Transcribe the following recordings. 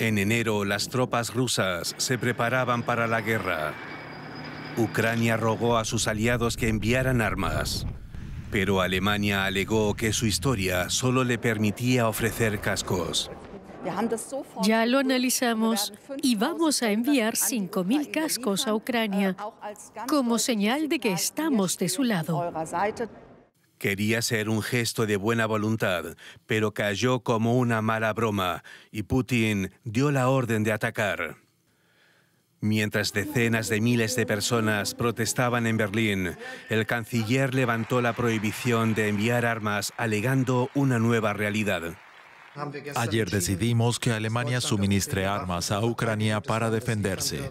En enero, las tropas rusas se preparaban para la guerra. Ucrania rogó a sus aliados que enviaran armas, pero Alemania alegó que su historia solo le permitía ofrecer cascos. Ya lo analizamos y vamos a enviar 5.000 cascos a Ucrania como señal de que estamos de su lado. Quería ser un gesto de buena voluntad, pero cayó como una mala broma y Putin dio la orden de atacar. Mientras decenas de miles de personas protestaban en Berlín, el canciller levantó la prohibición de enviar armas alegando una nueva realidad. Ayer decidimos que Alemania suministre armas a Ucrania para defenderse.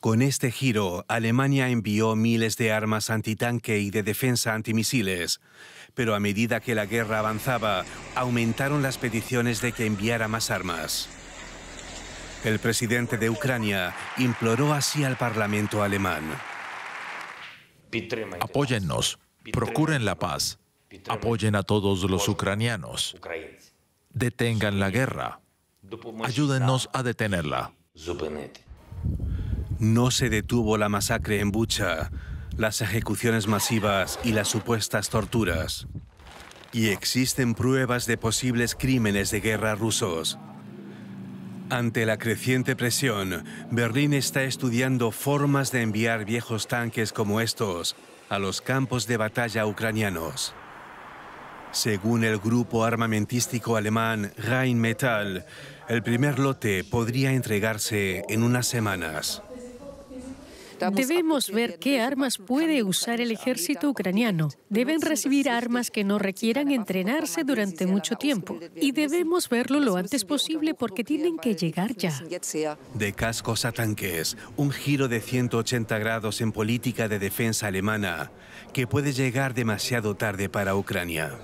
Con este giro, Alemania envió miles de armas antitanque y de defensa antimisiles, pero a medida que la guerra avanzaba, aumentaron las peticiones de que enviara más armas. El presidente de Ucrania imploró así al Parlamento alemán. Apóyennos, procuren la paz, apoyen a todos los ucranianos, detengan la guerra, ayúdennos a detenerla. No se detuvo la masacre en Bucha, las ejecuciones masivas y las supuestas torturas. Y existen pruebas de posibles crímenes de guerra rusos. Ante la creciente presión, Berlín está estudiando formas de enviar viejos tanques como estos a los campos de batalla ucranianos. Según el grupo armamentístico alemán Rheinmetall, el primer lote podría entregarse en unas semanas. Debemos ver qué armas puede usar el ejército ucraniano. Deben recibir este armas que no requieran entrenarse durante mucho tiempo. Y debemos verlo lo antes posible porque tienen que llegar ya. De cascos a tanques, un giro de 180 grados en política de defensa alemana que puede llegar demasiado tarde para Ucrania.